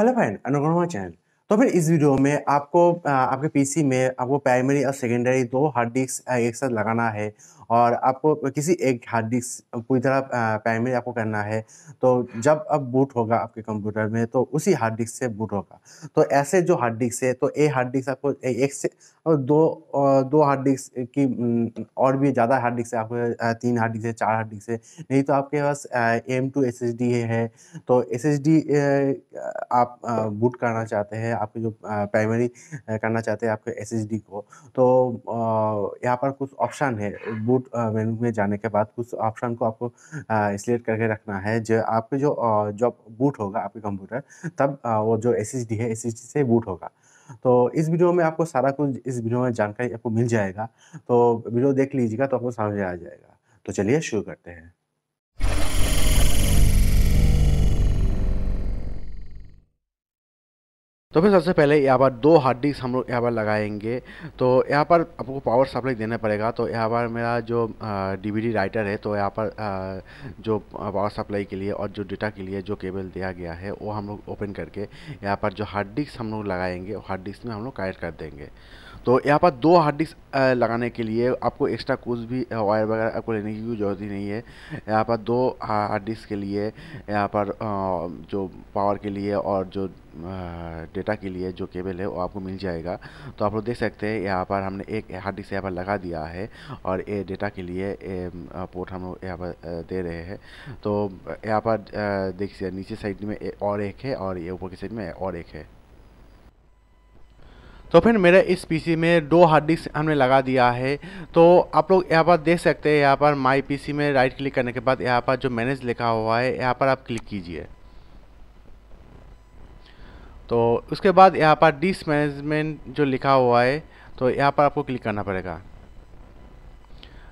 तो hello friend अनुगमा channel तो फिर इस वीडियो में आपको आपके पीसी में आपको प्राइमरी और सेकेंडरी दो हार्ड डिस्क एक साथ लगाना है और आपको किसी एक हार्ड डिस्क पूरी तरह प्राइमरी आपको करना है तो जब अब बूट होगा आपके कंप्यूटर में तो उसी हार्ड डिस्क से बूट होगा तो ऐसे जो हार्ड डिस्क है तो ए हार्ड डिस्क आपको एक से दो दो हार्ड डिस्क की और भी ज़्यादा हार्ड डिस्क है आपको तीन हार्ड डिस्क है चार हार्ड डिस्क है नहीं तो आपके पास M two S S D है तो एस एस डी आप बूट करना चाहते हैं आपके जो प्राइमरी करना चाहते हैं आपके एस एस डी को तो यहाँ पर कुछ ऑप्शन है बूट आउटपुट मेनू में जाने के बाद कुछ ऑप्शन को आपको सिलेक्ट uh, करके रखना है जो आपके जो जॉब uh, बूट होगा आपके कंप्यूटर तब uh, वो जो एस है एस से बूट होगा तो इस वीडियो में आपको सारा कुछ इस वीडियो में जानकारी आपको मिल जाएगा तो वीडियो देख लीजिएगा तो आपको समझ आ जाएगा तो चलिए शुरू करते हैं तो फिर सबसे पहले यहाँ पर दो हार्ड डिस्क हम लोग यहाँ पर लगाएंगे तो यहाँ पर आपको पावर सप्लाई देना पड़ेगा तो यहाँ पर मेरा जो डीवीडी राइटर है तो यहाँ पर जो पावर सप्लाई के लिए और जो डेटा के लिए जो केबल दिया गया है वो हम लोग ओपन करके यहाँ पर जो हार्ड डिस्क हम लोग लगाएंगे हार्ड डिस्क में हम लोग कनेक्ट कर देंगे तो यहाँ पर दो हार्ड डिस्क लगाने के लिए आपको एक्स्ट्रा कुछ भी वायर वगैरह आपको लेने की जरूरत ही नहीं है यहाँ पर दो हार्ड डिस्क के लिए यहाँ पर जो पावर के लिए और जो डेटा के लिए जो केबल है वो आपको मिल जाएगा तो आप लोग देख सकते हैं यहाँ पर हमने एक हार्ड डिस्क यहाँ पर लगा दिया है और ये डेटा के लिए पोर्ट हम लोग यहाँ पर दे रहे हैं तो यहाँ पर देखिए नीचे साइड में और एक है और ये ऊपर की साइड में और एक है तो फिर मेरे इस पीसी में दो हार्ड डिस्क हमने लगा दिया है तो आप लोग यहाँ पर देख सकते हैं यहाँ पर माई पीसी में राइट क्लिक करने के बाद यहाँ पर जो मैनेज लिखा हुआ है यहाँ पर आप क्लिक कीजिए तो उसके बाद यहाँ पर डिस्क मैनेजमेंट जो लिखा हुआ है तो यहाँ पर आपको क्लिक करना पड़ेगा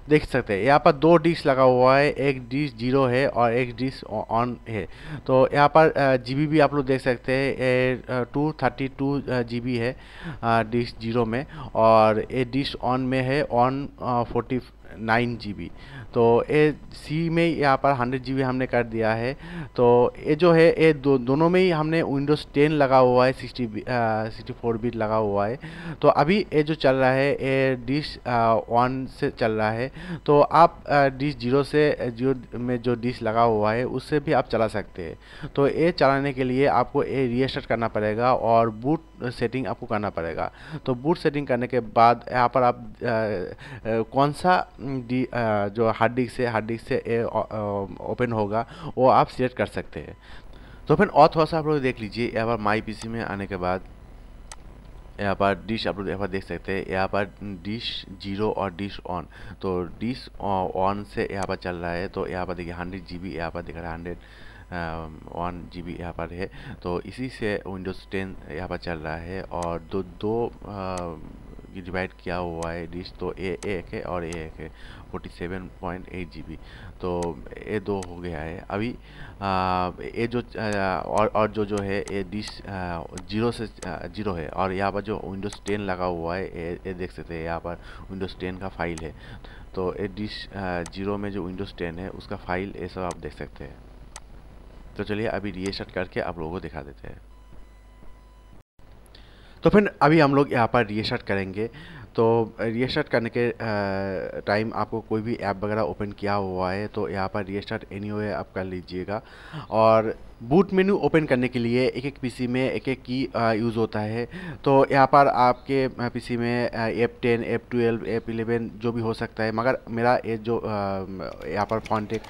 देख सकते हैं यहाँ पर दो डिश लगा हुआ है एक डिश जीरो है और एक डिश ऑन है तो यहाँ पर जीबी भी आप लोग देख सकते हैं टू थर्टी टू जी है डिश जीरो में और ये डिश ऑन में है ऑन फोर्टी नाइन जी तो ए सी में यहाँ पर हंड्रेड जी हमने कर दिया है तो ये जो है ये दो, दोनों में ही हमने विंडोज़ टेन लगा हुआ है सिक्सटी सिक्सटी फोर बीट लगा हुआ है तो अभी ये जो चल रहा है ये डिश वन से चल रहा है तो आप डिश जीरो से जीरो में जो डिश लगा हुआ है उससे भी आप चला सकते हैं तो ये चलाने के लिए आपको ये रीस्टार्ट करना पड़ेगा और बूट सेटिंग आपको करना पड़ेगा तो बूट सेटिंग करने के बाद यहाँ पर आप आ, आ, कौन सा डी जो हार्ड डिस्क से हार्ड डिस्क से ओपन होगा वो आप सिलेक्ट कर सकते हैं तो फिर और थोड़ा सा आप लोग देख लीजिए यहाँ पर माई पीसी में आने के बाद यहाँ पर डिश आप लोग यहाँ पर देख सकते हैं यहाँ पर डिश जीरो और डिश ऑन तो डिश ऑन से यहाँ पर चल रहा है तो यहाँ पर देखिए हंड्रेड जी बी यहाँ पर देख रहा है हंड्रेड वन जी बी यहाँ पर है तो इसी से विंडोज़ टेन यहाँ पर चल रहा है और दो दो डिवाइड किया हुआ है डिश तो ए एक है और ए एक है forty seven point eight G B तो ए दो हो गया है अभी ए जो और और जो जो है ए डिश जीरो से जीरो है और यहाँ पर जो विंडोज़ टेन लगा हुआ है ए, ए देख सकते हैं यहाँ पर विंडोज़ टेन का फाइल है तो ए डिश जीरो में जो विंडोज़ टेन है उसका फाइल ये सब आप देख सकते हैं तो चलिए अभी रीस्टार्ट करके आप लोगों को दिखा देते हैं तो फिर अभी हम लोग यहाँ पर रीस्टार्ट करेंगे तो रीस्टार्ट करने के टाइम आपको कोई भी ऐप वगैरह ओपन किया हुआ है तो यहाँ पर रीस्टार्ट एनी वे आप कर लीजिएगा और बूट मेन्यू ओपन करने के लिए एक एक पीसी में एक एक की यूज़ होता है तो यहाँ पर आपके पीसी में F ten F twelve F eleven जो भी हो सकता है मगर मेरा ये जो यहाँ पर फॉन्टेक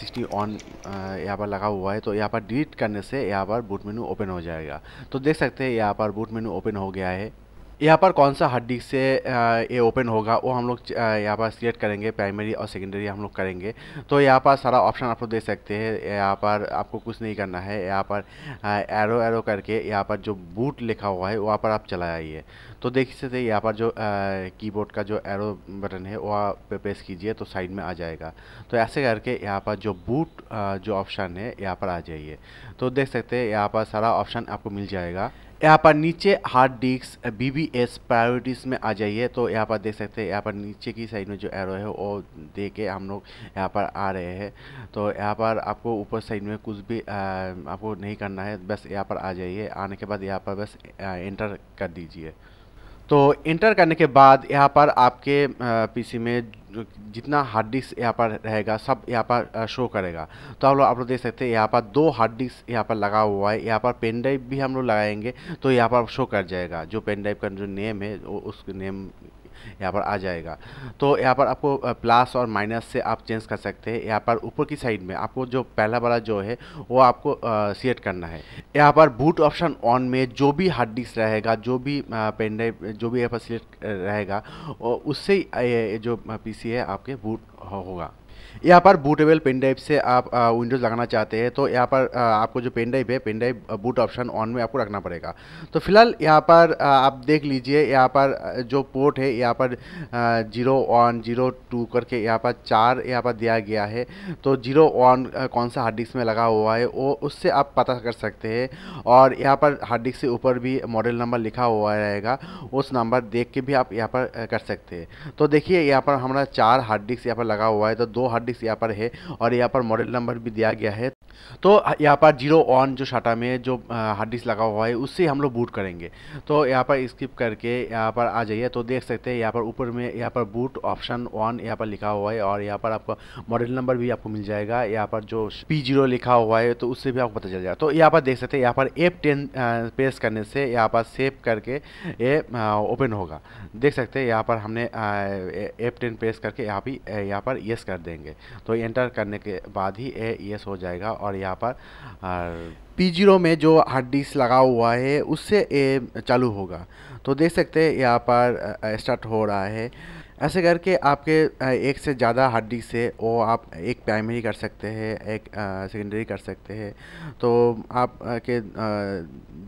सिक्सटी ऑन यहाँ पर लगा हुआ है तो यहाँ पर डिलीट करने से यहाँ पर बूट मेन्यू ओपन हो जाएगा तो देख सकते हैं यहाँ पर बूट मेन्यू ओपन हो गया है यहाँ पर कौन सा हड्डी से ये ओपन होगा वो हम लोग यहाँ पर सिलेक्ट करेंगे प्राइमरी और सेकेंडरी हम लोग करेंगे तो यहाँ पर सारा ऑप्शन आप लोग देख सकते हैं यहाँ पर आपको कुछ नहीं करना है यहाँ पर एरो एरो करके यहाँ पर जो बूट लिखा हुआ है वहाँ पर आप चला जाइए तो देख सकते यहाँ पर जो कीबोर्ड का जो एरो बटन है वहाँ पे प्रेस कीजिए तो साइड में आ जाएगा तो ऐसे करके यहाँ पर जो बूट जो ऑप्शन है यहाँ पर आ जाइए तो देख सकते हैं यहाँ पर सारा ऑप्शन आपको मिल जाएगा यहाँ पर नीचे hard disk B B S priorities में आ जाइए तो यहाँ पर देख सकते हैं यहाँ पर नीचे की साइड में जो एरो है वो दे के हम लोग यहाँ पर आ रहे हैं तो यहाँ पर आपको ऊपर साइड में कुछ भी आ, आपको नहीं करना है बस यहाँ पर आ जाइए आने के बाद यहाँ पर बस एंटर कर दीजिए तो इंटर करने के बाद यहाँ पर आपके पीसी में जो जितना हार्ड डिस्क यहाँ पर रहेगा सब यहाँ पर शो करेगा तो आप लोग आप लोग देख सकते हैं यहाँ पर दो हार्ड डिस्क यहाँ पर लगा हुआ है यहाँ पर पेन ड्राइव भी हम लोग लगाएंगे तो यहाँ पर शो कर जाएगा जो पेन ड्राइव का जो नेम है उस नेम यहाँ पर आ जाएगा तो यहाँ पर आपको प्लस और माइनस से आप चेंज कर सकते हैं यहाँ पर ऊपर की साइड में आपको जो पहला वाला जो है वो आपको सिलेक्ट करना है यहाँ पर बूट ऑप्शन ऑन में जो भी हार्ड डिस्क रहेगा जो भी पेनड्राइव जो भी यहाँ पर सिलेक्ट रहेगा उससे जो पीसी है आपके बूट होगा यहाँ पर बूटेबल पेन ड्राइव से आप विंडोज़ लगाना चाहते हैं तो यहाँ पर आपको जो पेन ड्राइव है pen drive boot option on में आपको रखना पड़ेगा तो फिलहाल यहाँ पर आप देख लीजिए यहाँ पर जो पोर्ट है यहाँ पर जीरो वन जीरो टू करके यहाँ पर चार यहाँ पर दिया गया है तो जीरो वन कौन सा हार्ड डिस्क में लगा हुआ है वो उससे आप पता कर सकते हैं और यहाँ पर हार्ड डिस्क से ऊपर भी मॉडल नंबर लिखा हुआ रहेगा उस नंबर देख के भी आप यहाँ पर कर सकते हैं तो देखिए यहाँ पर हमारा चार हार्ड डिस्क यहाँ पर लगा हुआ है तो दो हार्ड डिस्क यहाँ पर है और यहाँ पर मॉडल नंबर भी दिया गया है तो यहाँ पर जीरो ऑन जो शाटा में जो हार्ड डिस्क लगा हुआ है उससे हम लोग बूट करेंगे तो यहाँ पर स्किप करके यहाँ पर आ जाइए तो देख सकते हैं यहाँ पर ऊपर में यहाँ पर बूट ऑप्शन ऑन यहाँ पर लिखा हुआ है और यहाँ पर आपका मॉडल नंबर भी आपको मिल जाएगा यहाँ पर जो पी जीरो लिखा हुआ है तो उससे भी आपको पता चल जाएगा तो यहाँ पर देख सकते हैं यहाँ पर एप टेन प्रेस करने से यहाँ पर सेव करके ये ओपन होगा देख सकते हैं यहाँ पर हमने एप टेन प्रेस करके यहाँ भी यहाँ पर येस कर देंगे तो एंटर करने के बाद ही ए हो जाएगा और यहाँ पर पी जीरो में जो हार्ड डिस्क लगा हुआ है उससे ए चालू होगा तो देख सकते हैं यहाँ पर स्टार्ट हो रहा है ऐसे करके आपके एक से ज़्यादा हार्ड डिस्क से वो आप एक प्राइमरी कर सकते हैं एक सेकेंडरी कर सकते हैं तो आप के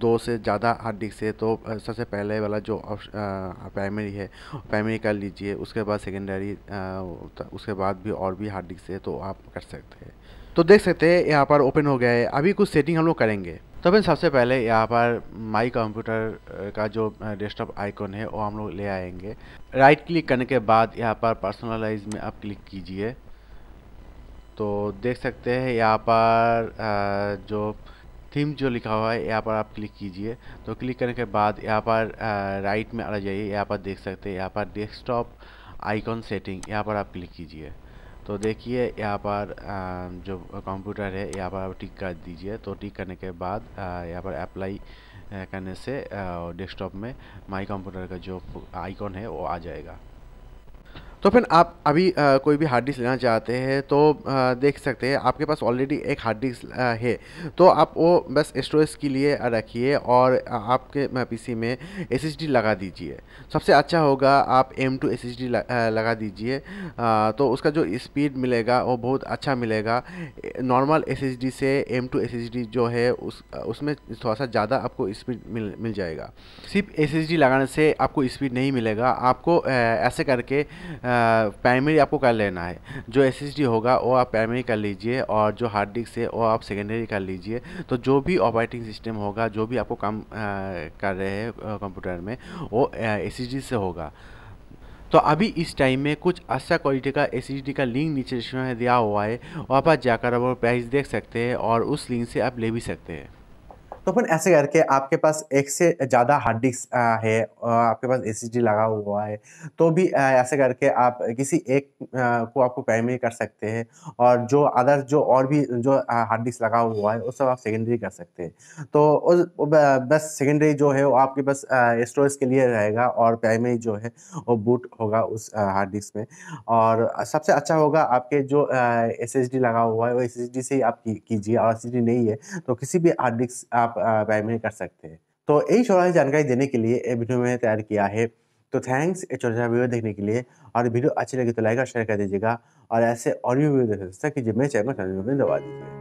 दो से ज़्यादा हार्ड डिस्क से तो सबसे पहले वाला जो प्राइमरी है प्राइमरी कर लीजिए उसके बाद सेकेंडरी उसके बाद भी और भी हार्ड डिस्क तो आप कर सकते हैं तो देख सकते हैं यहाँ पर ओपन हो गया है अभी कुछ सेटिंग हम लोग करेंगे तो फिर सबसे पहले यहाँ पर माई कंप्यूटर का जो डेस्कटॉप आइकॉन है वो हम लोग ले आएंगे राइट क्लिक करने के बाद यहाँ पर पर्सनलाइज में आप क्लिक कीजिए तो देख सकते हैं यहाँ पर जो थीम जो लिखा हुआ है यहाँ पर आप क्लिक कीजिए तो क्लिक करने के बाद यहाँ पर राइट में आ जाइए यहाँ पर देख सकते हैं यहाँ पर डेस्कटॉप आइकॉन सेटिंग यहाँ पर आप क्लिक कीजिए तो देखिए यहाँ पर जो कंप्यूटर है यहाँ पर आप टिक कर दीजिए तो टिक करने के बाद यहाँ पर अप्लाई करने से डेस्कटॉप में माई कंप्यूटर का जो आइकॉन है वो आ जाएगा तो फिर आप अभी आ, कोई भी हार्ड डिस्क लेना चाहते हैं तो आ, देख सकते हैं आपके पास ऑलरेडी एक हार्ड डिस्क है तो आप वो बस स्टोरेज के लिए रखिए और आपके पीसी में एस लगा दीजिए सबसे अच्छा होगा आप एम टू एस लगा दीजिए तो उसका जो स्पीड मिलेगा वो बहुत अच्छा मिलेगा नॉर्मल एस से एम टू एस जो है उस उसमें थोड़ा सा ज़्यादा आपको स्पीड मिल मिल जाएगा सिर्फ एस लगाने से आपको स्पीड नहीं मिलेगा आपको ऐसे करके आ, प्राइमरी आपको कर लेना है जो एस होगा वो आप प्राइमरी कर लीजिए और जो हार्ड डिस्क है वो आप सेकेंडरी कर लीजिए तो जो भी ऑपरेटिंग सिस्टम होगा जो भी आपको काम कर रहे हैं कंप्यूटर में वो एस से होगा तो अभी इस टाइम में कुछ अच्छा क्वालिटी का एस का लिंक नीचे में दिया हुआ है वहाँ पर जाकर आप प्राइस देख सकते हैं और उस लिंक से आप ले भी सकते हैं तो अपन ऐसे करके आपके पास एक से ज़्यादा हार्ड डिस्क है आपके पास एस लगा हुआ है तो भी ऐसे करके आप किसी एक को आपको प्राइमरी कर सकते हैं और जो अदर जो और भी जो हार्ड डिस्क लगा हुआ है उस सब आप सेकेंडरी कर सकते हैं तो उस बस सेकेंडरी जो है वो आपके पास स्टोरेज के लिए रहेगा और प्राइमरी जो है वो बूट होगा उस हार्ड डिस्क में और सबसे अच्छा होगा आपके जो एस लगा हुआ है वो एस से ही आप कीजिए और एस नहीं है तो किसी भी हार्ड डिस्क आप व्यय में कर सकते हैं तो यही छोटा जानकारी देने के लिए वीडियो मैंने तैयार किया है तो थैंक्स ये छोटा सा वीडियो देखने के लिए और वीडियो अच्छी लगी तो लाइक और शेयर कर दीजिएगा और ऐसे और भी वीडियो देख सकते हैं कि जिम्मे चैनल दबा दीजिए